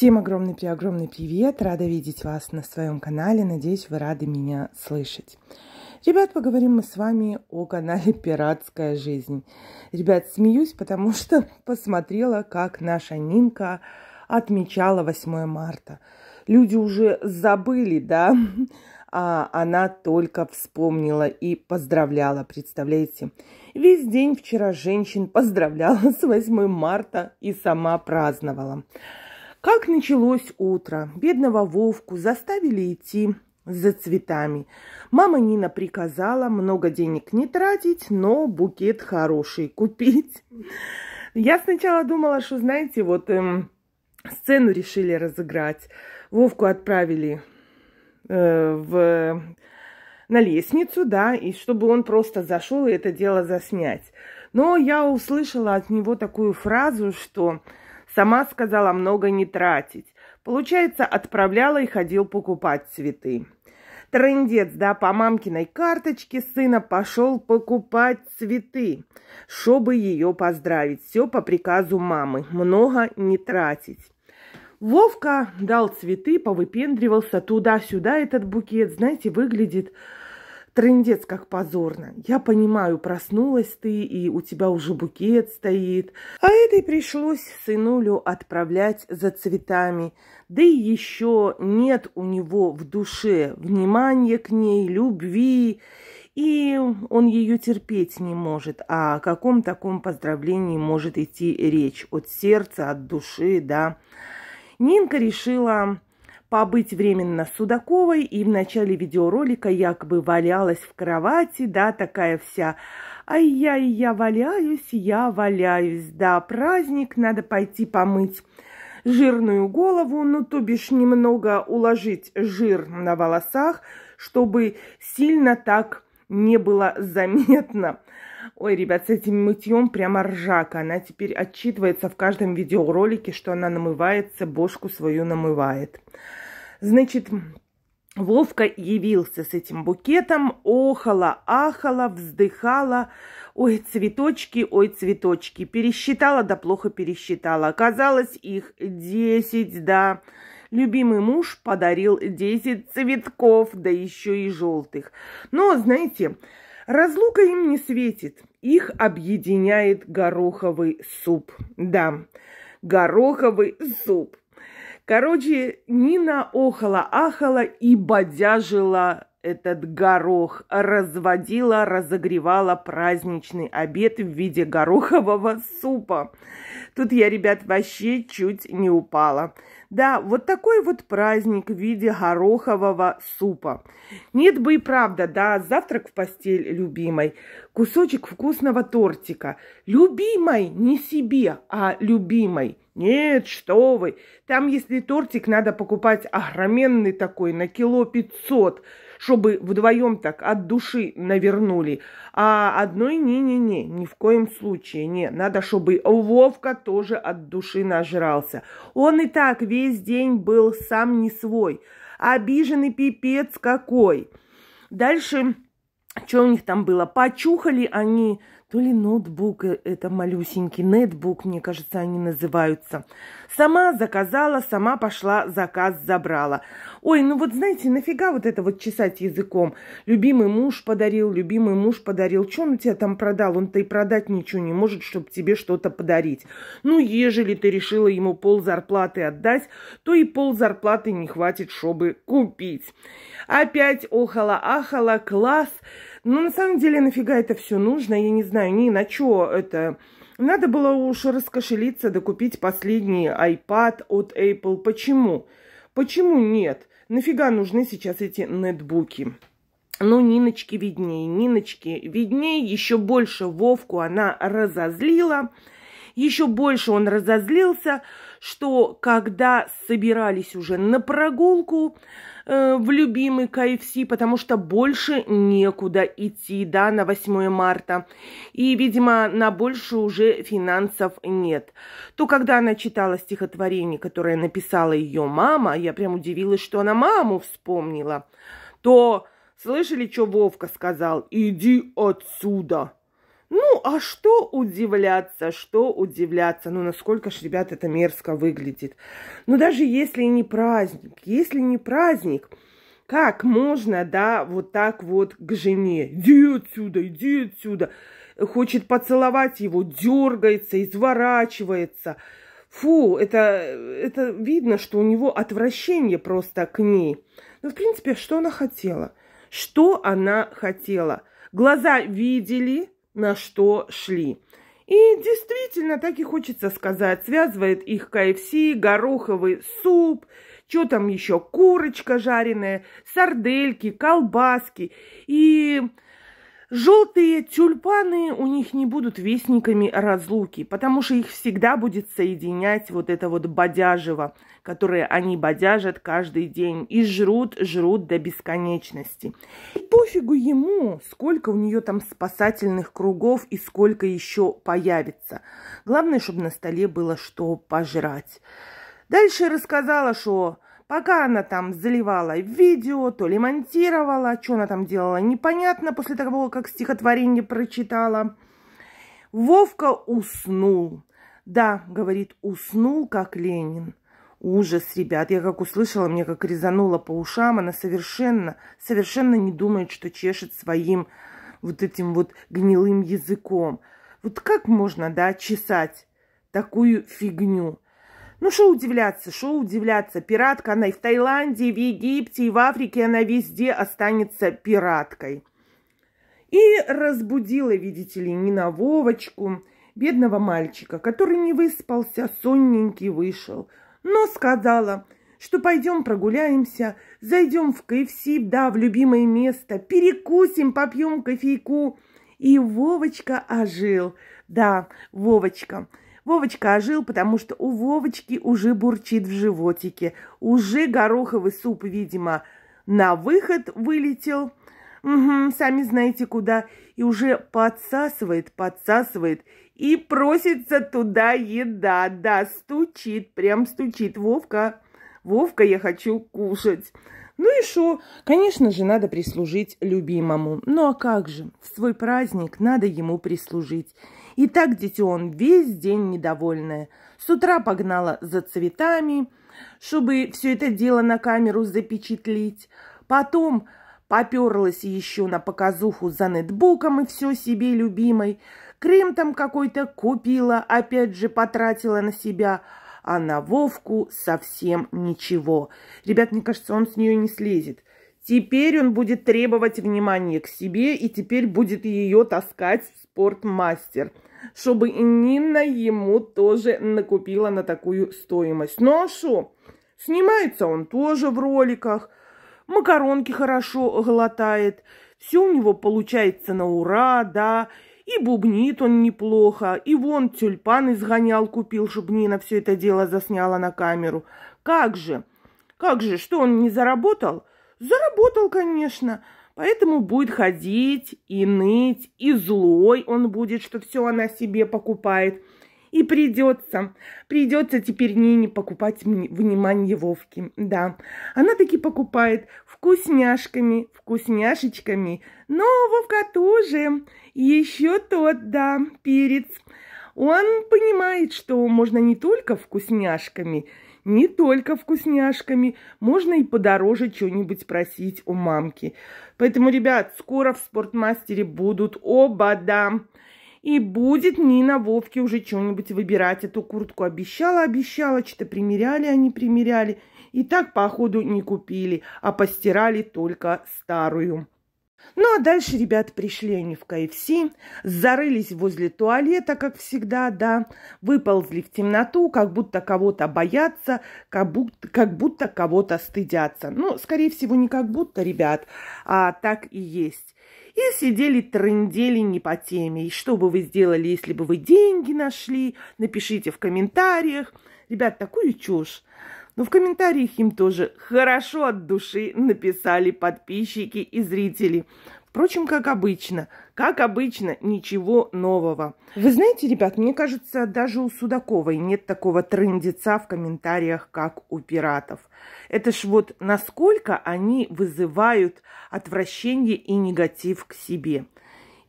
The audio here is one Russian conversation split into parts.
Всем огромный при огромный привет! Рада видеть вас на своем канале. Надеюсь, вы рады меня слышать. Ребят, поговорим мы с вами о канале «Пиратская жизнь». Ребят, смеюсь, потому что посмотрела, как наша Нинка отмечала 8 марта. Люди уже забыли, да? а она только вспомнила и поздравляла, представляете? Весь день вчера женщин поздравляла с 8 марта и сама праздновала. Как началось утро. Бедного Вовку заставили идти за цветами. Мама Нина приказала много денег не тратить, но букет хороший купить. Я сначала думала, что, знаете, вот эм, сцену решили разыграть. Вовку отправили э, в, на лестницу, да, и чтобы он просто зашел и это дело заснять. Но я услышала от него такую фразу, что Сама сказала много не тратить. Получается, отправляла и ходил покупать цветы. Трындец, да, по мамкиной карточке сына пошел покупать цветы, чтобы ее поздравить. Все по приказу мамы, много не тратить. Вовка дал цветы, повыпендривался туда-сюда этот букет. Знаете, выглядит Трындец как позорно. Я понимаю, проснулась ты, и у тебя уже букет стоит. А этой пришлось сынулю отправлять за цветами. Да и еще нет у него в душе внимания к ней, любви, и он ее терпеть не может. А о каком таком поздравлении может идти речь? От сердца, от души, да? Нинка решила побыть временно Судаковой, и в начале видеоролика якобы валялась в кровати, да, такая вся «Ай, я и я валяюсь, я валяюсь, да, праздник, надо пойти помыть» жирную голову, ну, то бишь немного уложить жир на волосах, чтобы сильно так не было заметно. Ой, ребят, с этим мытьем прямо ржака. Она теперь отчитывается в каждом видеоролике, что она намывается, бошку свою намывает. Значит, Вовка явился с этим букетом, охала, ахала, вздыхала. Ой, цветочки, ой, цветочки. Пересчитала, да плохо пересчитала. Оказалось, их десять, да. Любимый муж подарил десять цветков, да еще и желтых. Но, знаете, разлука им не светит. Их объединяет гороховый суп. Да, гороховый суп. Короче, Нина охала-ахала и бодяжила этот горох, разводила, разогревала праздничный обед в виде горохового супа. Тут я, ребят, вообще чуть не упала. Да, вот такой вот праздник в виде горохового супа. Нет бы и правда, да, завтрак в постель любимой, кусочек вкусного тортика. Любимой не себе, а любимой. Нет, что вы, там если тортик, надо покупать огроменный такой на кило пятьсот – чтобы вдвоем так от души навернули. А одной не-не-не, ни в коем случае не. Надо, чтобы Вовка тоже от души нажрался. Он и так весь день был сам не свой. Обиженный пипец какой. Дальше, что у них там было? Почухали они то ли ноутбук, э, это малюсенький нетбук, мне кажется, они называются. Сама заказала, сама пошла, заказ забрала. Ой, ну вот знаете, нафига вот это вот чесать языком? Любимый муж подарил, любимый муж подарил. Че он у тебя там продал? Он-то и продать ничего не может, чтобы тебе что-то подарить. Ну, ежели ты решила ему пол зарплаты отдать, то и пол зарплаты не хватит, чтобы купить. Опять охала-ахала, класс. Но ну, на самом деле нафига это все нужно, я не знаю ни на что это. Надо было уж раскошелиться, докупить да последний iPad от Apple. Почему? Почему нет? Нафига нужны сейчас эти нетбуки? Ну, Ниночки виднее, Ниночки виднее, еще больше Вовку она разозлила, еще больше он разозлился, что когда собирались уже на прогулку э, в любимый КФС, потому что больше некуда идти, да, на 8 марта, и, видимо, на больше уже финансов нет, то когда она читала стихотворение, которое написала ее мама, я прям удивилась, что она маму вспомнила, то слышали, что Вовка сказал? «Иди отсюда!» Ну, а что удивляться, что удивляться? Ну, насколько ж, ребят, это мерзко выглядит. Но ну, даже если не праздник, если не праздник, как можно, да, вот так вот к жене? Иди отсюда, иди отсюда. Хочет поцеловать его, дергается, изворачивается. Фу, это, это видно, что у него отвращение просто к ней. Ну, в принципе, что она хотела? Что она хотела? Глаза видели, на что шли. И действительно, так и хочется сказать, связывает их КФС, гороховый суп, что там еще, курочка жареная, сардельки, колбаски. И Желтые тюльпаны у них не будут вестниками разлуки, потому что их всегда будет соединять вот это вот бодяжево, которое они бодяжат каждый день и жрут, жрут до бесконечности. И пофигу ему, сколько у нее там спасательных кругов и сколько еще появится. Главное, чтобы на столе было что пожрать. Дальше рассказала, что Пока она там заливала видео, то ли монтировала, что она там делала, непонятно, после того, как стихотворение прочитала. Вовка уснул. Да, говорит, уснул, как Ленин. Ужас, ребят. Я как услышала, мне как резануло по ушам. Она совершенно, совершенно не думает, что чешет своим вот этим вот гнилым языком. Вот как можно, да, чесать такую фигню? Ну, что удивляться, что удивляться. Пиратка она и в Таиланде, и в Египте, и в Африке. Она везде останется пираткой. И разбудила, видите ли, Нина Вовочку, бедного мальчика, который не выспался, сонненький вышел. Но сказала, что пойдем прогуляемся, зайдем в КФС, да, в любимое место, перекусим, попьем кофейку. И Вовочка ожил. Да, Вовочка. Вовочка ожил, потому что у Вовочки уже бурчит в животике. Уже гороховый суп, видимо, на выход вылетел. Угу, сами знаете куда. И уже подсасывает, подсасывает. И просится туда еда. Да, стучит, прям стучит. Вовка, Вовка, я хочу кушать. Ну и шо? Конечно же, надо прислужить любимому. Ну а как же? В свой праздник надо ему прислужить. И так он весь день недовольная. С утра погнала за цветами, чтобы все это дело на камеру запечатлить. Потом поперлась еще на показуху за нетбуком и все себе любимой. Крым там какой-то купила, опять же потратила на себя, а на Вовку совсем ничего. Ребят, мне кажется, он с нее не слезет. Теперь он будет требовать внимания к себе и теперь будет ее таскать спортмастер, чтобы Нина ему тоже накупила на такую стоимость. Ну а что? Снимается он тоже в роликах, макаронки хорошо глотает, все у него получается на ура, да, и бубнит он неплохо, и вон тюльпан изгонял, купил, чтобы Нина все это дело засняла на камеру. Как же? Как же, что он не заработал? Заработал, конечно. Поэтому будет ходить и ныть, и злой он будет, что все она себе покупает. И придется, придется теперь Нине покупать внимание Вовки. Да, она таки покупает вкусняшками, вкусняшечками. Но Вовка тоже еще тот, да, перец. Он понимает, что можно не только вкусняшками – не только вкусняшками, можно и подороже что-нибудь просить у мамки. Поэтому, ребят, скоро в спортмастере будут оба-да. И будет Нина Вовке уже что-нибудь выбирать. Эту куртку обещала, обещала, что-то примеряли они, а примеряли. И так, походу, не купили, а постирали только старую. Ну а дальше ребята пришли они в КФС, зарылись возле туалета, как всегда, да, выползли в темноту, как будто кого-то боятся, как будто, как будто кого-то стыдятся. Ну, скорее всего, не как будто, ребят, а так и есть. И сидели трындели не по теме. И что бы вы сделали, если бы вы деньги нашли? Напишите в комментариях. Ребят, такую чушь. Но ну, в комментариях им тоже хорошо от души написали подписчики и зрители. Впрочем, как обычно. Как обычно, ничего нового. Вы знаете, ребят, мне кажется, даже у Судаковой нет такого трендеца в комментариях, как у пиратов. Это ж вот насколько они вызывают отвращение и негатив к себе.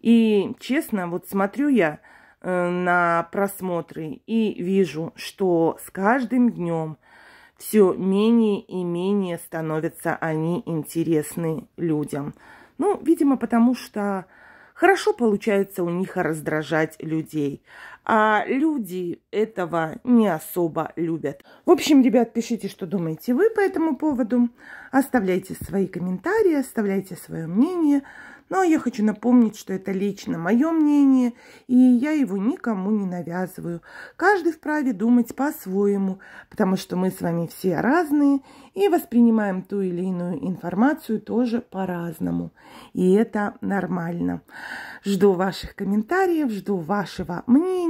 И, честно, вот смотрю я э, на просмотры и вижу, что с каждым днем – все менее и менее становятся они интересны людям. Ну, видимо, потому что хорошо получается у них раздражать людей а люди этого не особо любят. В общем, ребят, пишите, что думаете вы по этому поводу. Оставляйте свои комментарии, оставляйте свое мнение. Но я хочу напомнить, что это лично мое мнение, и я его никому не навязываю. Каждый вправе думать по-своему, потому что мы с вами все разные и воспринимаем ту или иную информацию тоже по-разному. И это нормально. Жду ваших комментариев, жду вашего мнения